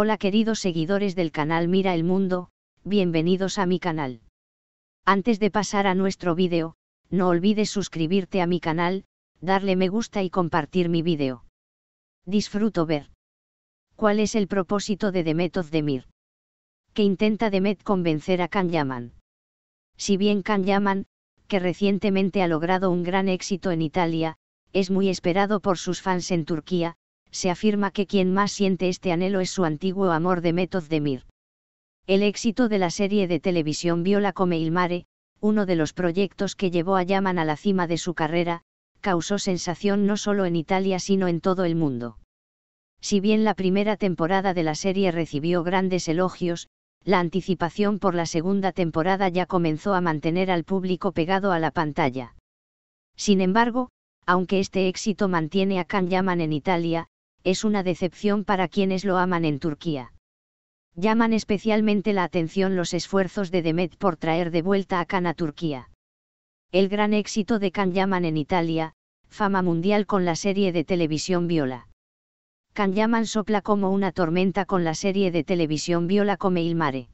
Hola queridos seguidores del canal Mira el Mundo, bienvenidos a mi canal. Antes de pasar a nuestro vídeo, no olvides suscribirte a mi canal, darle me gusta y compartir mi vídeo. Disfruto ver. ¿Cuál es el propósito de Demet Ozdemir? Que intenta Demet convencer a Can Yaman. Si bien Can Yaman, que recientemente ha logrado un gran éxito en Italia, es muy esperado por sus fans en Turquía, se afirma que quien más siente este anhelo es su antiguo amor de Method de Mir. El éxito de la serie de televisión Viola come il mare, uno de los proyectos que llevó a Yaman a la cima de su carrera, causó sensación no solo en Italia sino en todo el mundo. Si bien la primera temporada de la serie recibió grandes elogios, la anticipación por la segunda temporada ya comenzó a mantener al público pegado a la pantalla. Sin embargo, aunque este éxito mantiene a Can Yaman en Italia, es una decepción para quienes lo aman en Turquía. Llaman especialmente la atención los esfuerzos de Demet por traer de vuelta a Can a Turquía. El gran éxito de Can Yaman en Italia, fama mundial con la serie de televisión Viola. Can Yaman sopla como una tormenta con la serie de televisión Viola Come il Mare.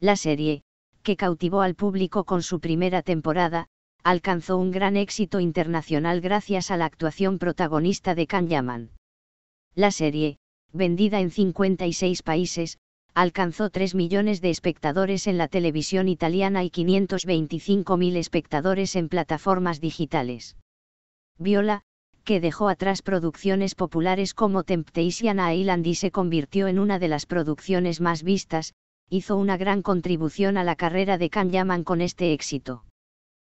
La serie, que cautivó al público con su primera temporada, alcanzó un gran éxito internacional gracias a la actuación protagonista de Can Yaman. La serie, vendida en 56 países, alcanzó 3 millones de espectadores en la televisión italiana y 525.000 espectadores en plataformas digitales. Viola, que dejó atrás producciones populares como Temptation Island y se convirtió en una de las producciones más vistas, hizo una gran contribución a la carrera de Can Yaman con este éxito.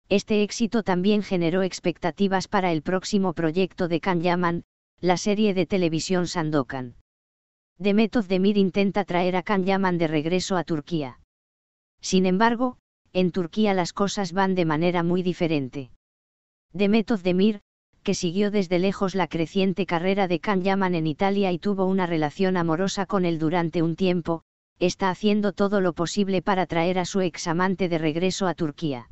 Este éxito también generó expectativas para el próximo proyecto de Can Yaman, la serie de televisión Sandokan. Demet Özdemir intenta traer a Can Yaman de regreso a Turquía. Sin embargo, en Turquía las cosas van de manera muy diferente. Demet Özdemir, que siguió desde lejos la creciente carrera de Can Yaman en Italia y tuvo una relación amorosa con él durante un tiempo, está haciendo todo lo posible para traer a su examante de regreso a Turquía.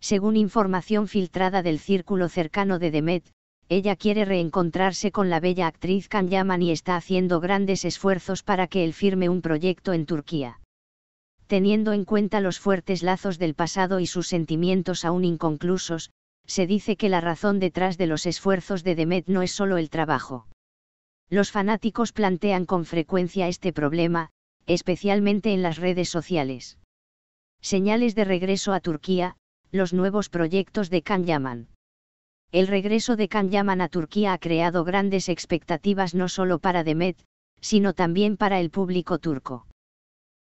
Según información filtrada del círculo cercano de Demet, ella quiere reencontrarse con la bella actriz Can Yaman y está haciendo grandes esfuerzos para que él firme un proyecto en Turquía. Teniendo en cuenta los fuertes lazos del pasado y sus sentimientos aún inconclusos, se dice que la razón detrás de los esfuerzos de Demet no es solo el trabajo. Los fanáticos plantean con frecuencia este problema, especialmente en las redes sociales. Señales de regreso a Turquía, los nuevos proyectos de Can Yaman. El regreso de Can Yaman a Turquía ha creado grandes expectativas no solo para Demet, sino también para el público turco.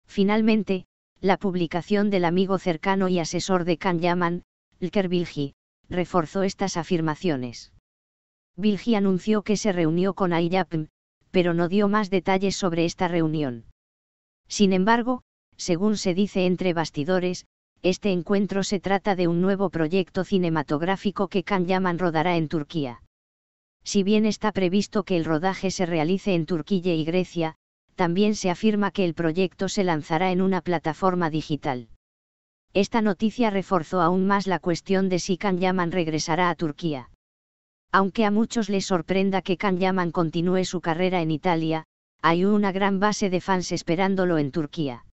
Finalmente, la publicación del amigo cercano y asesor de Can Yaman, Lker Bilgi, reforzó estas afirmaciones. Bilgi anunció que se reunió con Ayyapm, pero no dio más detalles sobre esta reunión. Sin embargo, según se dice entre bastidores, este encuentro se trata de un nuevo proyecto cinematográfico que Can Yaman rodará en Turquía. Si bien está previsto que el rodaje se realice en Turquía y Grecia, también se afirma que el proyecto se lanzará en una plataforma digital. Esta noticia reforzó aún más la cuestión de si Can Yaman regresará a Turquía. Aunque a muchos les sorprenda que Can Yaman continúe su carrera en Italia, hay una gran base de fans esperándolo en Turquía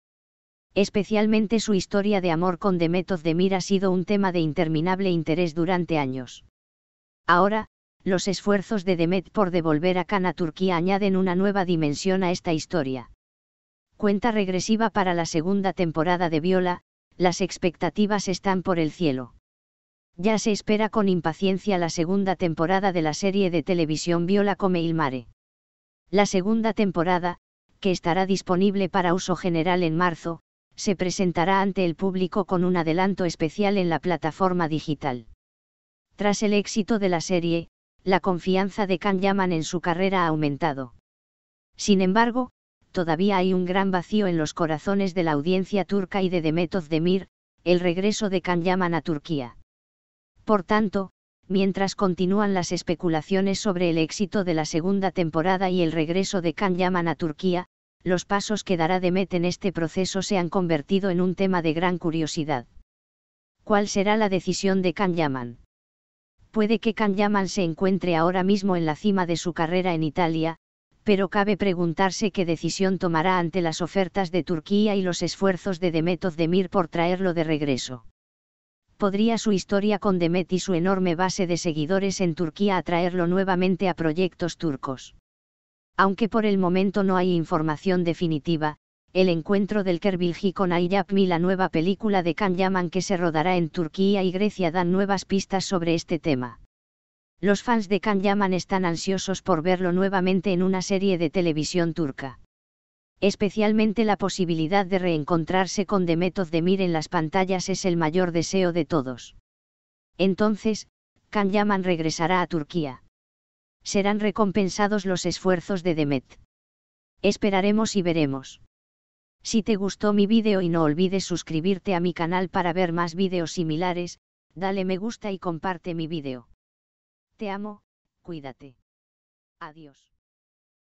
especialmente su historia de amor con Demet de ha sido un tema de interminable interés durante años. Ahora, los esfuerzos de Demet por devolver a Cana Turquía añaden una nueva dimensión a esta historia. Cuenta regresiva para la segunda temporada de Viola, las expectativas están por el cielo. Ya se espera con impaciencia la segunda temporada de la serie de televisión Viola come il mare. La segunda temporada, que estará disponible para uso general en marzo, se presentará ante el público con un adelanto especial en la plataforma digital. Tras el éxito de la serie, la confianza de Can Yaman en su carrera ha aumentado. Sin embargo, todavía hay un gran vacío en los corazones de la audiencia turca y de Demet Özdemir, el regreso de Can Yaman a Turquía. Por tanto, mientras continúan las especulaciones sobre el éxito de la segunda temporada y el regreso de Can Yaman a Turquía, los pasos que dará Demet en este proceso se han convertido en un tema de gran curiosidad. ¿Cuál será la decisión de Can Yaman? Puede que Can Yaman se encuentre ahora mismo en la cima de su carrera en Italia, pero cabe preguntarse qué decisión tomará ante las ofertas de Turquía y los esfuerzos de Demet Ozdemir por traerlo de regreso. ¿Podría su historia con Demet y su enorme base de seguidores en Turquía atraerlo nuevamente a proyectos turcos? Aunque por el momento no hay información definitiva, el encuentro del Kerbilji con Ayapmi, la nueva película de Can Yaman que se rodará en Turquía y Grecia, dan nuevas pistas sobre este tema. Los fans de Can Yaman están ansiosos por verlo nuevamente en una serie de televisión turca. Especialmente la posibilidad de reencontrarse con Demet Özdemir en las pantallas es el mayor deseo de todos. Entonces, Can Yaman regresará a Turquía serán recompensados los esfuerzos de Demet. Esperaremos y veremos. Si te gustó mi vídeo y no olvides suscribirte a mi canal para ver más vídeos similares, dale me gusta y comparte mi vídeo. Te amo, cuídate. Adiós.